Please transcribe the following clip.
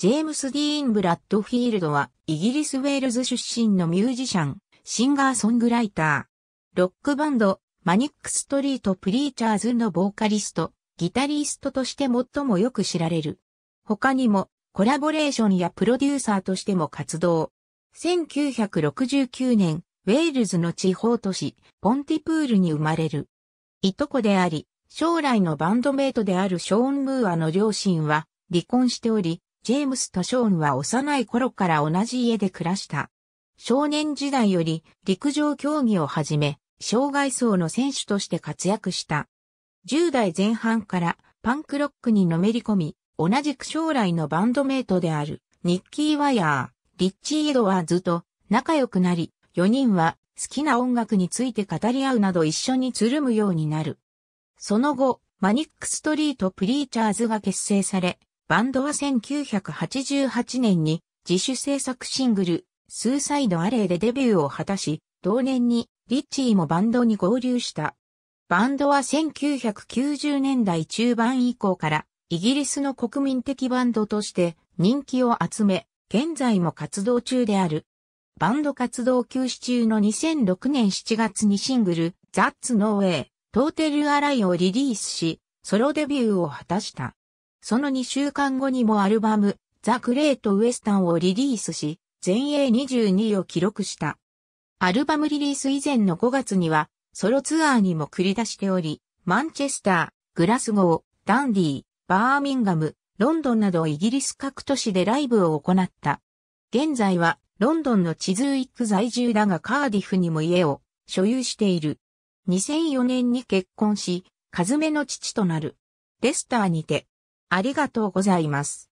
ジェームス・ディーン・ブラッドフィールドは、イギリス・ウェールズ出身のミュージシャン、シンガーソングライター。ロックバンド、マニック・ストリート・プリーチャーズのボーカリスト、ギタリストとして最もよく知られる。他にも、コラボレーションやプロデューサーとしても活動。1969年、ウェールズの地方都市、ポンティプールに生まれる。いとこであり、将来のバンドメイトであるショーン・ムーアの両親は離婚しており、ジェームスとショーンは幼い頃から同じ家で暮らした。少年時代より陸上競技をはじめ、障害層の選手として活躍した。10代前半からパンクロックにのめり込み、同じく将来のバンドメイトであるニッキー・ワイヤー、リッチー・エドワーズと仲良くなり、4人は好きな音楽について語り合うなど一緒につるむようになる。その後、マニックストリート・プリーチャーズが結成され、バンドは1988年に自主制作シングル、スーサイドアレイでデビューを果たし、同年にリッチーもバンドに合流した。バンドは1990年代中盤以降からイギリスの国民的バンドとして人気を集め、現在も活動中である。バンド活動休止中の2006年7月にシングル、That's No Way、トーテルアライをリリースし、ソロデビューを果たした。その2週間後にもアルバム、ザ・グレート・ウエスタンをリリースし、全英22を記録した。アルバムリリース以前の5月には、ソロツアーにも繰り出しており、マンチェスター、グラスゴー、ダンディー、バーミンガム、ロンドンなどイギリス各都市でライブを行った。現在は、ロンドンのチズウィック在住だがカーディフにも家を所有している。2004年に結婚し、カズメの父となる。レスターにてありがとうございます。